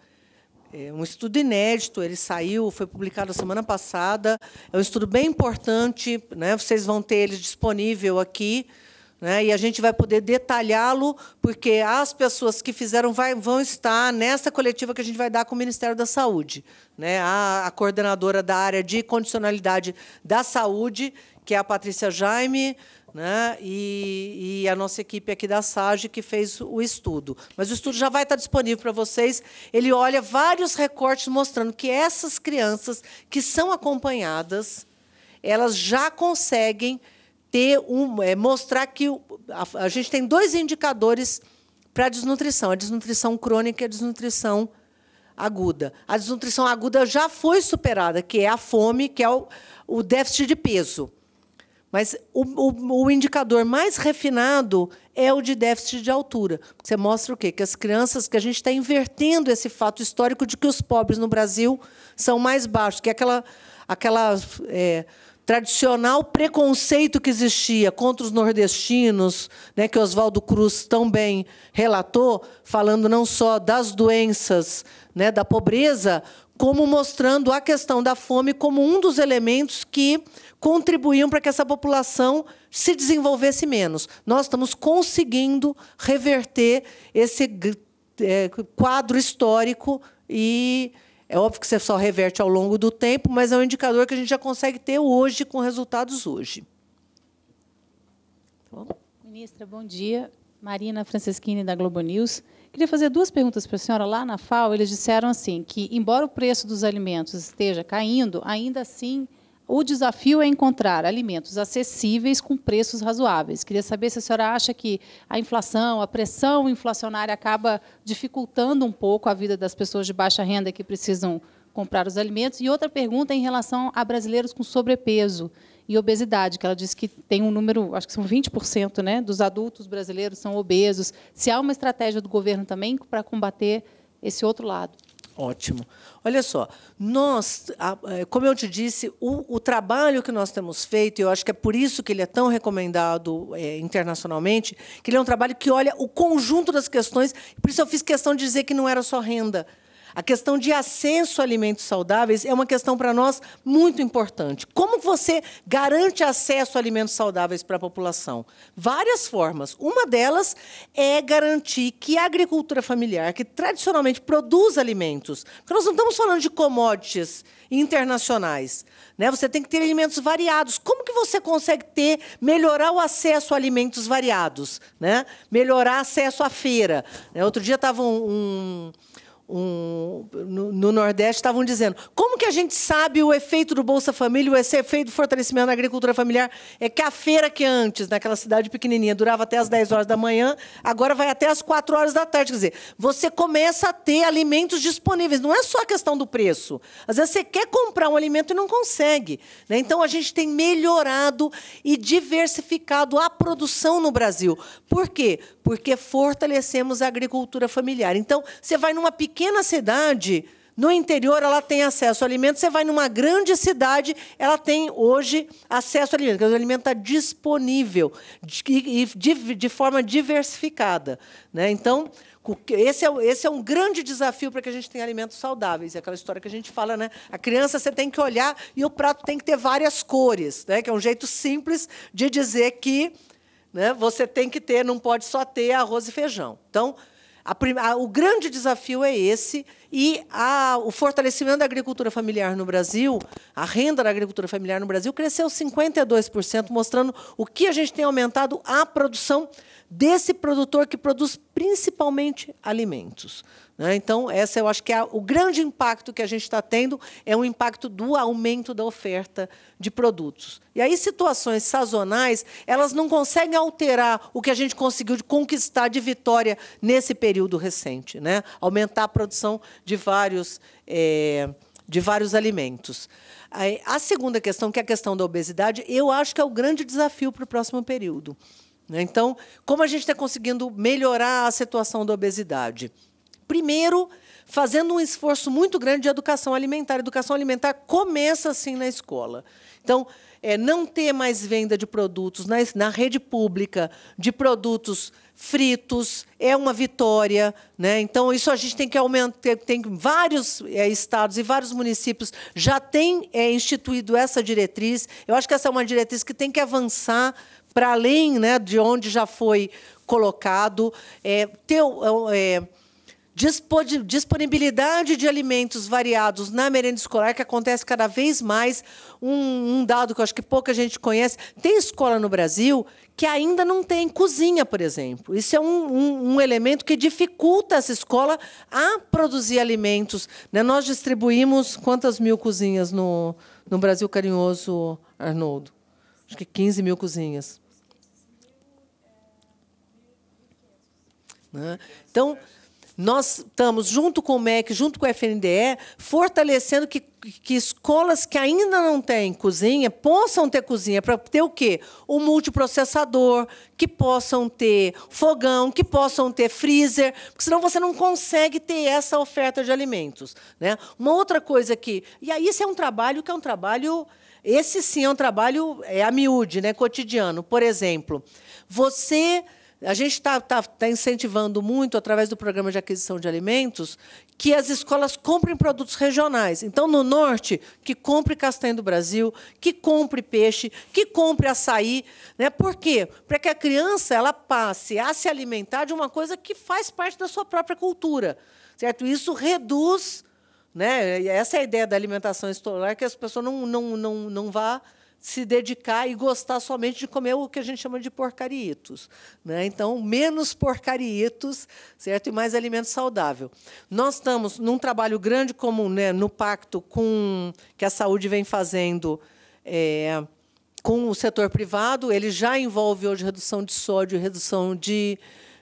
é um estudo inédito, ele saiu, foi publicado semana passada. É um estudo bem importante, né? vocês vão ter ele disponível aqui. Né? E a gente vai poder detalhá-lo, porque as pessoas que fizeram vai, vão estar nessa coletiva que a gente vai dar com o Ministério da Saúde. Né? A, a coordenadora da área de condicionalidade da saúde, que é a Patrícia Jaime, né? E, e, a nossa equipe aqui da SAGE que fez o estudo. Mas o estudo já vai estar disponível para vocês. Ele olha vários recortes mostrando que essas crianças que são acompanhadas, elas já conseguem ter um, é, mostrar que a, a gente tem dois indicadores para a desnutrição: a desnutrição crônica e a desnutrição aguda. A desnutrição aguda já foi superada, que é a fome, que é o, o déficit de peso. Mas o, o, o, indicador mais refinado é o de déficit de altura. Você mostra o quê? Que as crianças, que a gente está invertendo esse fato histórico de que os pobres no Brasil são mais baixos, que é aquela, aquela é, tradicional preconceito que existia contra os nordestinos, né, que Oswaldo Cruz tão bem relatou, falando não só das doenças, né, da pobreza, como mostrando a questão da fome como um dos elementos que contribuíam para que essa população se desenvolvesse menos. Nós estamos conseguindo reverter esse é, quadro histórico e é óbvio que você só reverte ao longo do tempo, mas é um indicador que a gente já consegue ter hoje com resultados hoje. Tá bom? Ministra, bom dia. Marina Franceschini da Globo News. Queria fazer duas perguntas para a senhora. Lá na FAO, eles disseram assim que, embora o preço dos alimentos esteja caindo, ainda assim o desafio é encontrar alimentos acessíveis com preços razoáveis. Queria saber se a senhora acha que a inflação, a pressão inflacionária acaba dificultando um pouco a vida das pessoas de baixa renda que precisam comprar os alimentos. E outra pergunta é em relação a brasileiros com sobrepeso e obesidade, que ela diz que tem um número, acho que são 20% né, dos adultos brasileiros são obesos. Se há uma estratégia do governo também para combater esse outro lado. Ótimo. Olha só, nós, é, como eu te disse, o, o, trabalho que nós temos feito, e eu acho que é por isso que ele é tão recomendado é, internacionalmente, que ele é um trabalho que olha o conjunto das questões, por isso eu fiz questão de dizer que não era só renda a questão de acesso a alimentos saudáveis é uma questão para nós muito importante. Como você garante acesso a alimentos saudáveis para a população? Várias formas. Uma delas é garantir que a agricultura familiar, que tradicionalmente produz alimentos, porque nós não estamos falando de commodities internacionais, né? Você tem que ter alimentos variados. Como que você consegue ter melhorar o acesso a alimentos variados, né? Melhorar acesso à feira. Né? Outro dia estava um, um um, no, no, Nordeste estavam dizendo como que a gente sabe o efeito do Bolsa Família, o efeito do fortalecimento da agricultura familiar? É que a feira que antes, naquela cidade pequenininha, durava até as 10 horas da manhã, agora vai até as 4 horas da tarde. Quer dizer, você começa a ter alimentos disponíveis. Não é só a questão do preço. Às vezes você quer comprar um alimento e não consegue. Né? Então a gente tem melhorado e diversificado a produção no Brasil. Por quê? Porque fortalecemos a agricultura familiar. Então, você vai numa pequena pequena cidade, no interior ela tem acesso a alimentos. Você vai numa grande cidade, ela tem hoje acesso a alimentos. O alimento está disponível e de, de, forma diversificada. Né? Então, esse é, esse é um grande desafio para que a gente tenha alimentos saudáveis. É aquela história que a gente fala, né? A criança você tem que olhar e o prato tem que ter várias cores, né? que é um jeito simples de dizer que né, você tem que ter, não pode só ter arroz e feijão. Então, a, a, o grande desafio é esse e a, o fortalecimento da agricultura familiar no Brasil, a renda da agricultura familiar no Brasil cresceu 52%, mostrando o que a gente tem aumentado a produção desse produtor que produz principalmente alimentos. Né? Então, essa eu acho que é o grande impacto que a gente está tendo é o impacto do aumento da oferta de produtos. E aí, situações sazonais, elas não conseguem alterar o que a gente conseguiu conquistar de vitória nesse período recente, né? aumentar a produção de vários, é, de vários alimentos. A segunda questão, que é a questão da obesidade, eu acho que é o grande desafio para o próximo período. Né? Então, como a gente está conseguindo melhorar a situação da obesidade? primeiro, fazendo um esforço muito grande de educação alimentar. educação alimentar começa assim na escola. Então, é, não ter mais venda de produtos na, na rede pública de produtos fritos é uma vitória, né? Então isso a gente tem que aumentar, tem vários é, estados e vários municípios já têm é, instituído essa diretriz. Eu acho que essa é uma diretriz que tem que avançar para além, né, de onde já foi colocado, é, ter é, disponibilidade de alimentos variados na merenda escolar, que acontece cada vez mais. Um, um, dado que eu acho que pouca gente conhece: tem escola no Brasil que ainda não tem cozinha, por exemplo. Isso é um, um, um elemento que dificulta essa escola a produzir alimentos. Né? Nós distribuímos quantas mil cozinhas no, no Brasil Carinhoso, Arnoldo? Acho que 15 mil cozinhas. Né? Então. Nós estamos, junto com o MEC, junto com o FNDE, fortalecendo que, que escolas que ainda não têm cozinha possam ter cozinha, para ter o quê? O multiprocessador, que possam ter fogão, que possam ter freezer, porque senão você não consegue ter essa oferta de alimentos. Né? Uma outra coisa que. E aí, isso é um trabalho que é um trabalho. Esse sim é um trabalho é a miúde, né, cotidiano. Por exemplo, você a gente está tá, tá incentivando muito, através do programa de aquisição de alimentos, que as escolas comprem produtos regionais. Então, no Norte, que compre castanha do Brasil, que compre peixe, que compre açaí. Né? Por quê? Para que a criança ela passe a se alimentar de uma coisa que faz parte da sua própria cultura. Certo? Isso reduz. Né? Essa é a ideia da alimentação escolar, que as pessoas não, não, não, não vá se dedicar e gostar somente de comer o que a gente chama de porcaritos. Né? Então, menos porcaritos certo? e mais alimento saudável. Nós estamos num trabalho grande comum né, no pacto com que a saúde vem fazendo é, com o setor privado. Ele já envolve hoje redução de sódio, redução de,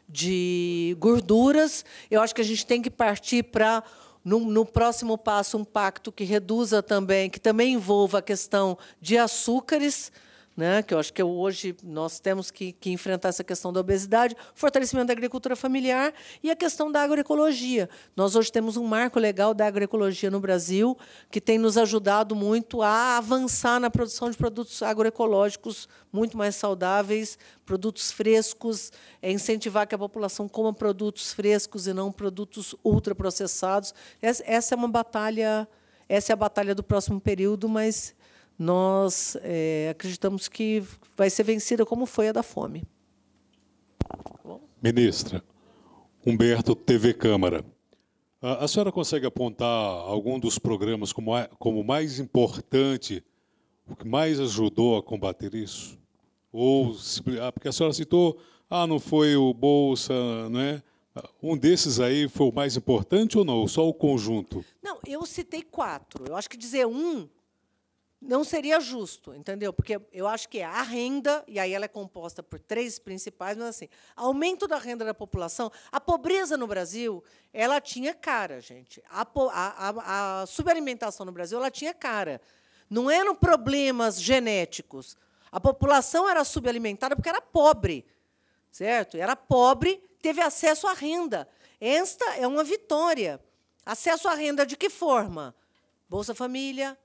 de gorduras. Eu acho que a gente tem que partir para no, no próximo passo, um pacto que reduza também, que também envolva a questão de açúcares, né, que eu acho que é hoje nós temos que, que, enfrentar essa questão da obesidade, fortalecimento da agricultura familiar e a questão da agroecologia. Nós hoje temos um marco legal da agroecologia no Brasil que tem nos ajudado muito a avançar na produção de produtos agroecológicos muito mais saudáveis, produtos frescos, é incentivar que a população coma produtos frescos e não produtos ultraprocessados. Essa é uma batalha, essa é a batalha do próximo período, mas nós é, acreditamos que vai ser vencida como foi a da fome. Ministra, Humberto, TV Câmara. A, a, senhora consegue apontar algum dos programas como, como mais importante, o que mais ajudou a combater isso? Ou, ah, porque a senhora citou, ah, não foi o Bolsa, né? Ah, um desses aí foi o mais importante ou não? Só o conjunto? Não, eu citei quatro. Eu acho que dizer um não seria justo, entendeu? Porque eu acho que é a renda, e aí ela é composta por três principais, mas assim, aumento da renda da população, a pobreza no Brasil, ela tinha cara, gente. A, a, a subalimentação no Brasil, ela tinha cara. Não eram problemas genéticos. A população era subalimentada porque era pobre, certo? Era pobre, teve acesso à renda. Esta é uma vitória. Acesso à renda de que forma? Bolsa Família,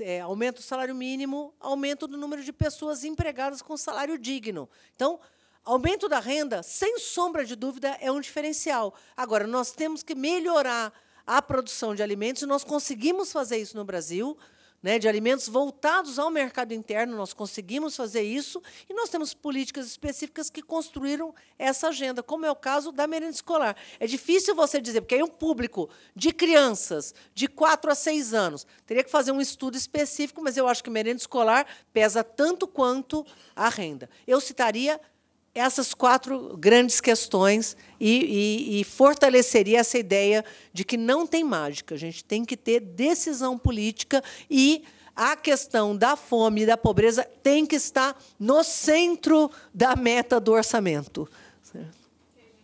é, aumenta o salário mínimo, aumento do número de pessoas empregadas com salário digno. Então, aumento da renda, sem sombra de dúvida, é um diferencial. Agora, nós temos que melhorar a produção de alimentos, e nós conseguimos fazer isso no Brasil né, de alimentos voltados ao mercado interno. Nós conseguimos fazer isso e nós temos políticas específicas que construíram essa agenda, como é o caso da merenda escolar. É difícil você dizer, porque aí um público de crianças de 4 a 6 anos teria que fazer um estudo específico, mas eu acho que merenda escolar pesa tanto quanto a renda. Eu citaria essas quatro grandes questões e, e, e, fortaleceria essa ideia de que não tem mágica, a gente tem que ter decisão política e a questão da fome e da pobreza tem que estar no centro da meta do orçamento. Certo?